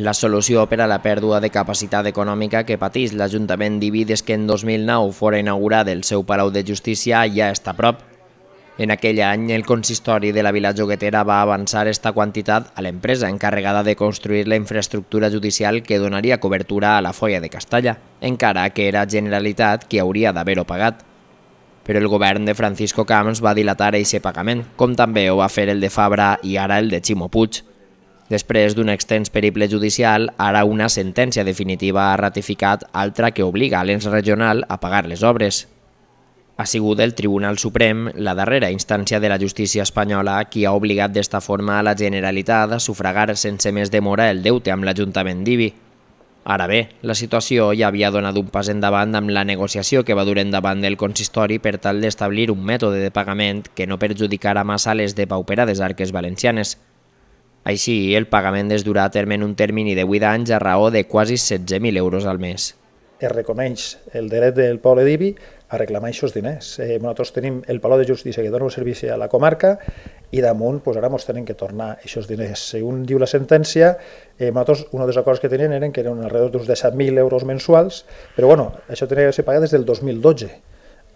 La solució per a la pèrdua de capacitat econòmica que patís l'Ajuntament d'Ibi que en 2009 fora inaugurat el seu Palau de Justícia ja està a prop. En aquell any, el consistori de la Vila Joguetera va avançar esta quantitat a l'empresa encarregada de construir la infraestructura judicial que donaria cobertura a la folla de Castalla, encara que era Generalitat qui hauria d'haver-ho pagat. Però el govern de Francisco Camps va dilatar aquest pagament, com també ho va fer el de Fabra i ara el de Ximo Puig. Després d'un extens periple judicial, ara una sentència definitiva ha ratificat altra que obliga l'ens regional a pagar les obres. Ha sigut el Tribunal Suprem, la darrera instància de la justícia espanyola, qui ha obligat d'esta forma a la Generalitat a sufragar sense més demora el deute amb l'Ajuntament d'Ibi. Ara bé, la situació ja havia donat un pas endavant amb la negociació que va dur endavant del consistori per tal d'establir un mètode de pagament que no perjudicara massa les depauperades arques valencianes. Així, el pagament es durà a terme en un termini de 8 anys a raó de quasi 16.000 euros al mes. Es recomeix el dret del poble d'Ibi a reclamar aquests diners. Eh, nosaltres tenim el Palau de Justícia que dona un servei a la comarca i damunt pues, ara ens tenen que tornar aquests diners. Segons diu la sentència, eh, nosaltres un dels acords que tenien eren que eren alrededor d'uns 17.000 euros mensuals, però bueno, això tenia que ser pagat des del 2012.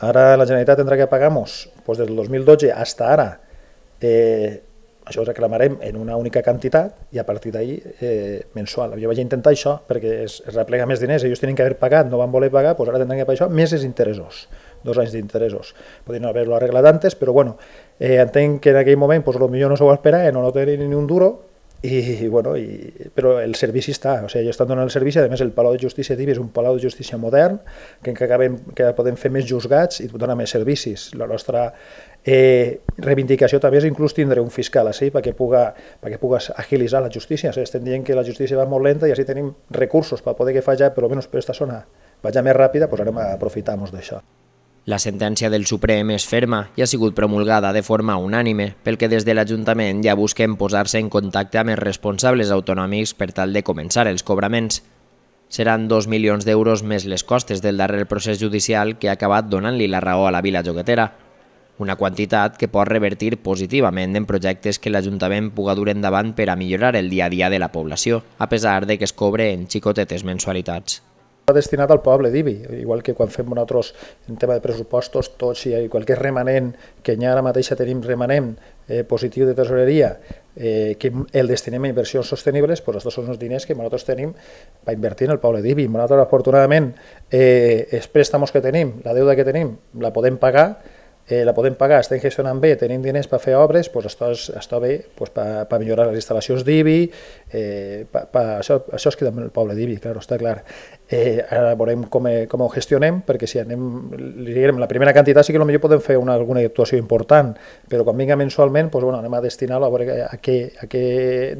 Ara la Generalitat tindrà que pagar-nos pues, des del 2012 fins ara eh, això reclamarem en una única quantitat i a partir d'ahir eh, mensual. Jo vaig intentar això perquè es, es replega més diners, ells tenen que haver pagat, no van voler pagar, doncs ara tindran que pagar això, més és interessos, dos anys d'interessos. Podrien haver-lo arreglat antes, però bueno, eh, entenc que en aquell moment doncs, potser no s'ho va esperar, eh, no, no tenien ni un duro, i bueno, i, però el servici està, o sigui, estan donant el servici, a més el Palau de Justícia d'Ibi és un Palau de Justícia modern, que acabem, que podem fer més juzgats i donar més servicis. La nostra eh, reivindicació també és inclús tindre un fiscal així perquè puga, perquè puga agilitzar la justícia. O sigui, estem dient que la justícia va molt lenta i així tenim recursos per poder que falla, però almenys per aquesta zona vagi més ràpida, doncs pues, anem a aprofitar-nos d'això. La sentència del Suprem és ferma i ha sigut promulgada de forma unànime, pel que des de l'Ajuntament ja busquem posar-se en contacte amb els responsables autonòmics per tal de començar els cobraments. Seran 2 milions d'euros més les costes del darrer procés judicial que ha acabat donant-li la raó a la vila joguetera, una quantitat que pot revertir positivament en projectes que l'Ajuntament puga dur endavant per a millorar el dia a dia de la població, a pesar de que es cobre en xicotetes mensualitats destinat al poble d'Ibi, igual que quan fem nosaltres en tema de pressupostos, tots i qualsevol remanent que ja ara mateix tenim remanent eh, positiu de tesoreria eh, que el destinem a inversions sostenibles, doncs aquests són els diners que nosaltres tenim per invertir en el poble d'Ibi. Nosaltres, afortunadament, eh, els préstamos que tenim, la deuda que tenim, la podem pagar, eh, la podem pagar, estem gestionant bé, tenim diners per fer obres, doncs això està bé doncs, per, per millorar les instal·lacions d'IBI, eh, per, per, això, això es queda amb el poble d'IBI, clar, està clar. Eh, ara veurem com, com ho gestionem, perquè si anem, diguem, la primera quantitat sí que potser podem fer una, alguna actuació important, però quan vinga mensualment doncs, bueno, anem a destinar-lo a veure a què, a què,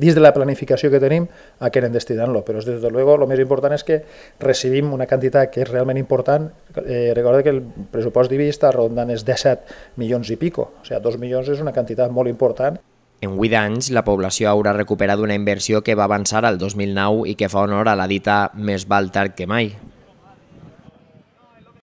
dins de la planificació que tenim, a què anem destinant-lo. Però, des de luego, el més important és que recibim una quantitat que és realment important. Eh, recorda que el pressupost d'IBI està rondant els 17 milions i pico, o sigui, 2 milions és una quantitat molt important. En 8 anys, la població haurà recuperat una inversió que va avançar al 2009 i que fa honor a la dita més val tard que mai.